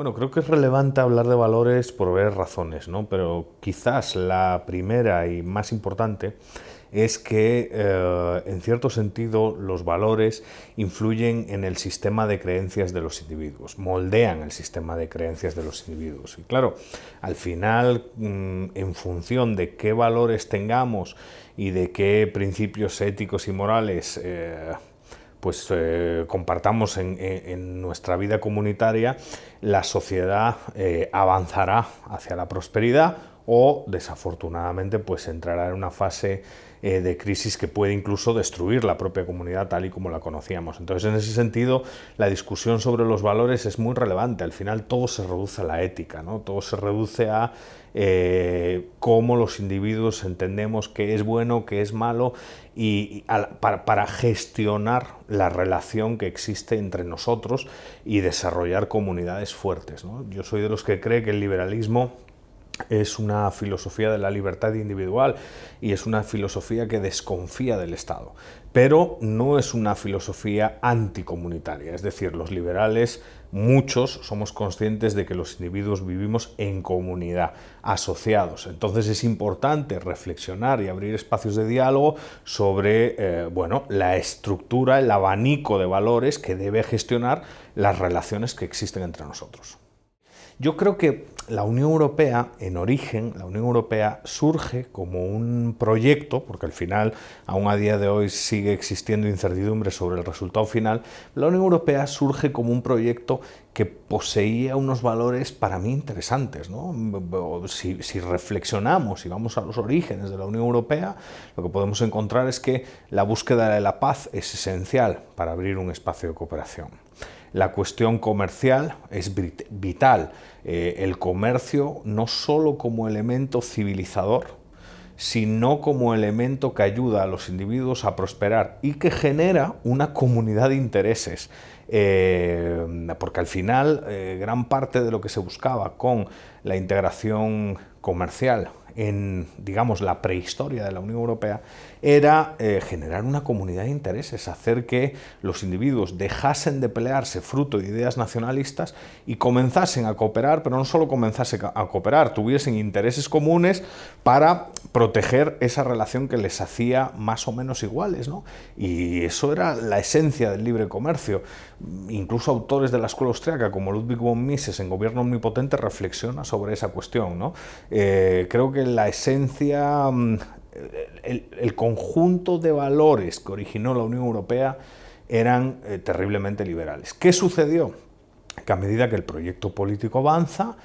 Bueno, creo que es relevante hablar de valores por varias razones, ¿no? pero quizás la primera y más importante es que, eh, en cierto sentido, los valores influyen en el sistema de creencias de los individuos, moldean el sistema de creencias de los individuos. Y claro, al final, mm, en función de qué valores tengamos y de qué principios éticos y morales eh, pues eh, compartamos en, nuestra vida comunitaria, la sociedad eh, avanzará hacia la prosperidad o desafortunadamente pues entrará en una fase eh, de crisis que puede incluso destruir la propia comunidad tal y como la conocíamos. Entonces en ese sentido la discusión sobre los valores es muy relevante, al final todo se reduce a la ética, ¿no? todo se reduce a eh, cómo los individuos entendemos qué es bueno, qué es malo y, para, gestionar la relación que existe entre nosotros y desarrollar comunidades fuertes. Yo soy de los que cree que el liberalismo es una filosofía de la libertad individual y es una filosofía que desconfía del Estado, pero no es una filosofía anticomunitaria, es decir, los liberales muchos somos conscientes de que los individuos vivimos en comunidad, asociados. Entonces es importante reflexionar y abrir espacios de diálogo sobre eh, bueno, la estructura, el abanico de valores que debe gestionar las relaciones que existen entre nosotros. Yo creo que la Unión Europea, en origen, la Unión Europea surge como un proyecto, porque al final, aún a día de hoy sigue existiendo incertidumbre sobre el resultado final, la Unión Europea surge como un proyecto que poseía unos valores para mí interesantes. Si, reflexionamos y vamos a los orígenes de la Unión Europea, lo que podemos encontrar es que la búsqueda de la paz es esencial para abrir un espacio de cooperación la cuestión comercial es vital. Eh, el comercio no solo como elemento civilizador, sino como elemento que ayuda a los individuos a prosperar y que genera una comunidad de intereses. Eh, porque al final eh, gran parte de lo que se buscaba con la integración comercial en, digamos, la prehistoria de la Unión Europea, era eh, generar una comunidad de intereses, hacer que los individuos dejasen de pelearse fruto de ideas nacionalistas y comenzasen a cooperar, pero no solo comenzase a cooperar, tuviesen intereses comunes para proteger esa relación que les hacía más o menos iguales, Y eso era la esencia del libre comercio incluso autores de la escuela austriaca como Ludwig von Mises en Gobierno Omnipotente reflexiona sobre esa cuestión. Eh, creo que la esencia, mm, el, conjunto de valores que originó la Unión Europea eran eh, terriblemente liberales. ¿Qué sucedió? Que a medida que el proyecto político avanza,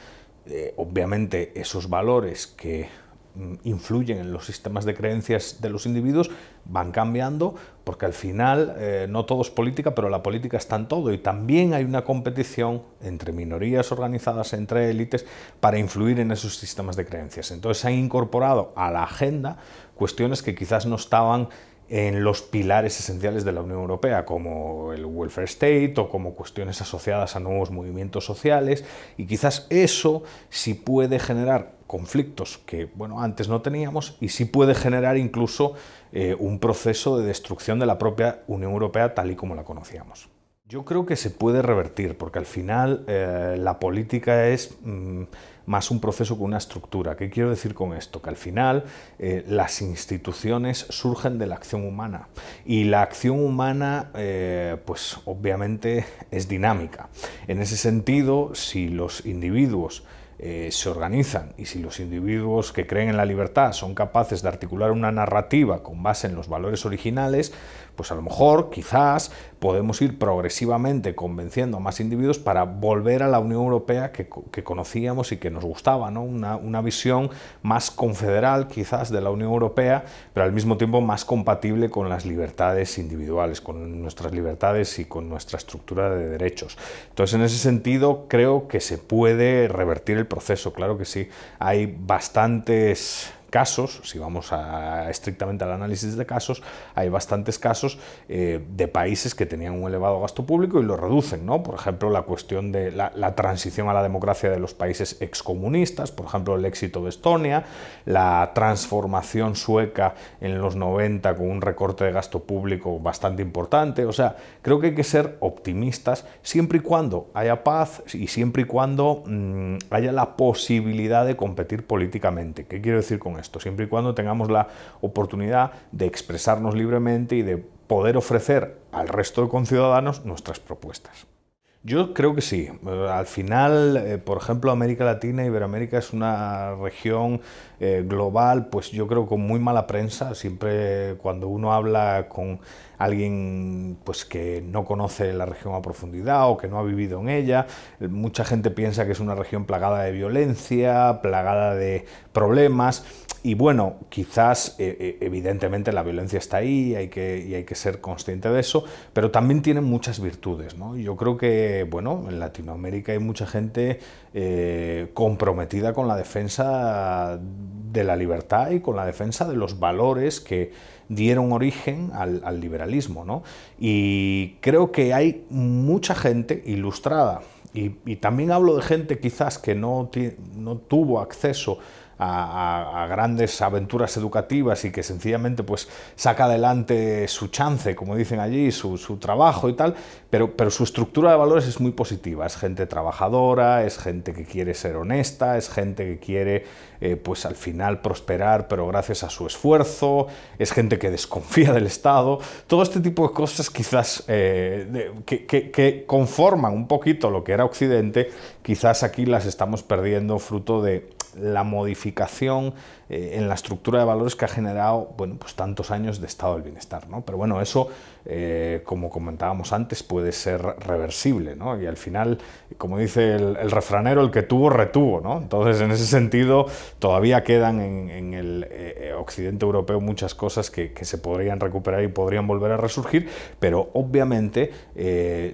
eh, obviamente esos valores que Mm, influyen en los sistemas de creencias de los individuos van cambiando porque al final eh, no todo es política, pero la política está en todo y también hay una competición entre minorías organizadas, entre élites, para influir en esos sistemas de creencias. Entonces se han incorporado a la agenda cuestiones que quizás no estaban en los pilares esenciales de la Unión Europea, como el welfare state o como cuestiones asociadas a nuevos movimientos sociales, y quizás eso, sí puede generar conflictos que bueno, antes no teníamos y sí puede generar incluso eh, un proceso de destrucción de la propia Unión Europea tal y como la conocíamos. Yo creo que se puede revertir, porque al final eh, la política es mm, más un proceso que una estructura. ¿Qué quiero decir con esto? Que al final eh, las instituciones surgen de la acción humana y la acción humana, pues obviamente es dinámica. En ese sentido, si los individuos eh, se organizan y si los individuos que creen en la libertad son capaces de articular una narrativa con base en los valores originales, pues a lo mejor, quizás, podemos ir progresivamente convenciendo a más individuos para volver a la Unión Europea que, conocíamos y que nos gustaba, ¿no? Una, una, visión más confederal quizás de la Unión Europea, pero al mismo tiempo más compatible con las libertades individuales, con nuestras libertades y con nuestra estructura de derechos. Entonces, en ese sentido, creo que se puede revertir el proceso, claro que sí. Hay bastantes casos, si vamos a, estrictamente al análisis de casos, hay bastantes casos eh, de países que tenían un elevado gasto público y lo reducen, ¿no? Por ejemplo, la cuestión de la, transición a la democracia de los países excomunistas, por ejemplo, el éxito de Estonia, la transformación sueca en los 90 con un recorte de gasto público bastante importante, o sea, creo que hay que ser optimistas siempre y cuando haya paz y siempre y cuando mm, haya la posibilidad de competir políticamente. ¿Qué quiero decir con esto, siempre y cuando tengamos la oportunidad de expresarnos libremente y de poder ofrecer al resto de conciudadanos nuestras propuestas. Yo creo que sí. Eh, al final, eh, por ejemplo, América Latina, Iberoamérica es una región eh, global, pues yo creo con muy mala prensa. Siempre cuando uno habla con alguien pues que no conoce la región a profundidad o que no ha vivido en ella. Mucha gente piensa que es una región plagada de violencia, plagada de problemas. Y bueno, quizás evidentemente la violencia está ahí hay que, y hay que ser consciente de eso, pero también tiene muchas virtudes. ¿no? Yo creo que bueno, en Latinoamérica hay mucha gente eh, comprometida con la defensa de la libertad y con la defensa de los valores que dieron origen al, liberalismo, ¿no? Y creo que hay mucha gente ilustrada, y, también hablo de gente quizás que no, no tuvo acceso a, grandes aventuras educativas y que sencillamente pues saca adelante su chance, como dicen allí, su, trabajo y tal, pero, pero su estructura de valores es muy positiva, es gente trabajadora, es gente que quiere ser honesta, es gente que quiere eh, pues al final prosperar pero gracias a su esfuerzo, es gente que desconfía del Estado, todo este tipo de cosas quizás eh, que conforman un poquito lo que era Occidente, quizás aquí las estamos perdiendo fruto de la modificación eh, en la estructura de valores que ha generado bueno, pues tantos años de estado del bienestar. ¿no? Pero bueno, eso, eh, como comentábamos antes, puede ser reversible ¿no? y al final, como dice el, refranero, el que tuvo, retuvo. ¿no? Entonces, en ese sentido, todavía quedan en, el eh, occidente europeo muchas cosas que, se podrían recuperar y podrían volver a resurgir, pero obviamente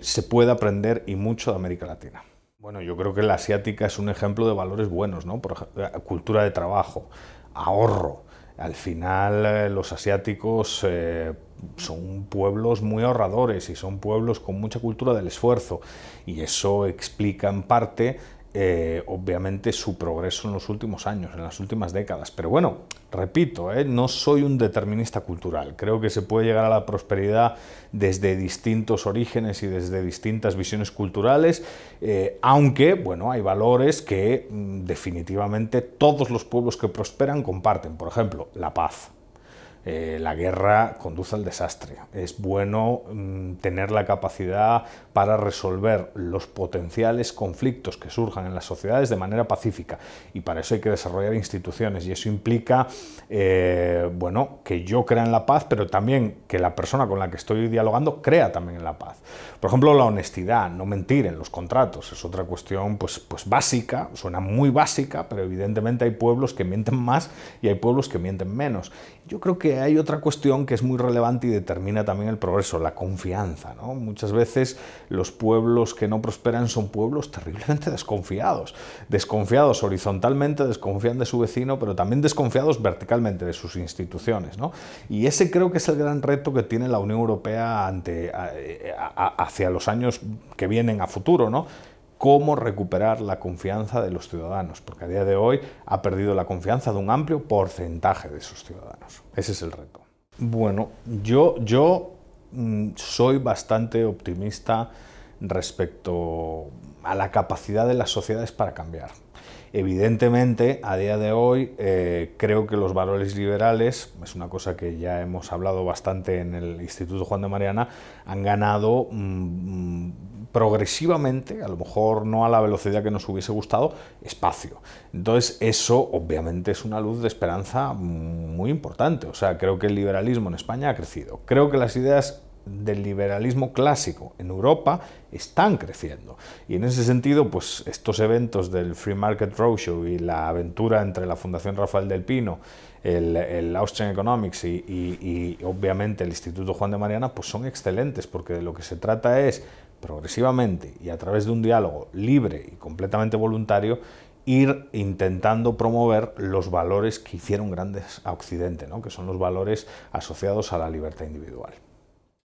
se puede aprender y mucho de América Latina. Bueno, yo creo que la asiática es un ejemplo de valores buenos, ¿no? Por ejemplo, eh, cultura de trabajo, ahorro. Al final eh, los asiáticos eh, son pueblos muy ahorradores y son pueblos con mucha cultura del esfuerzo y eso explica en parte eh, obviamente su progreso en los últimos años, en las últimas décadas. Pero bueno, repito, eh, no soy un determinista cultural. Creo que se puede llegar a la prosperidad desde distintos orígenes y desde distintas visiones culturales, eh, aunque, bueno, hay valores que mm, definitivamente todos los pueblos que prosperan comparten. Por ejemplo, la paz. Eh, la guerra conduce al desastre. Es bueno mm, tener la capacidad para resolver los potenciales conflictos que surjan en las sociedades de manera pacífica y para eso hay que desarrollar instituciones y eso implica eh, bueno, que yo crea en la paz, pero también que la persona con la que estoy dialogando crea también en la paz. Por ejemplo, la honestidad, no mentir en los contratos, es otra cuestión pues, pues básica, suena muy básica, pero evidentemente hay pueblos que mienten más y hay pueblos que mienten menos. Yo creo que hay otra cuestión que es muy relevante y determina también el progreso, la confianza. Muchas veces los pueblos que no prosperan son pueblos terriblemente desconfiados. Desconfiados horizontalmente, desconfían de su vecino, pero también desconfiados verticalmente de sus instituciones. Y ese creo que es el gran reto que tiene la Unión Europea ante, hacia los años que vienen a futuro. ¿no? cómo recuperar la confianza de los ciudadanos, porque a día de hoy ha perdido la confianza de un amplio porcentaje de sus ciudadanos. Ese es el reto. Bueno, yo, yo mm, soy bastante optimista respecto a la capacidad de las sociedades para cambiar. Evidentemente, a día de hoy, eh, creo que los valores liberales, es una cosa que ya hemos hablado bastante en el Instituto Juan de Mariana, han ganado mm, mm, progresivamente, a lo mejor no a la velocidad que nos hubiese gustado, espacio. Entonces, eso obviamente es una luz de esperanza muy importante. O sea, creo que el liberalismo en España ha crecido. Creo que las ideas del liberalismo clásico en Europa están creciendo. Y en ese sentido, pues estos eventos del Free Market Roadshow y la aventura entre la Fundación Rafael del Pino, el, Austrian Economics y, y obviamente el Instituto Juan de Mariana, pues son excelentes, porque de lo que se trata es progresivamente y a través de un diálogo libre y completamente voluntario, ir intentando promover los valores que hicieron grandes a Occidente, ¿no? que son los valores asociados a la libertad individual.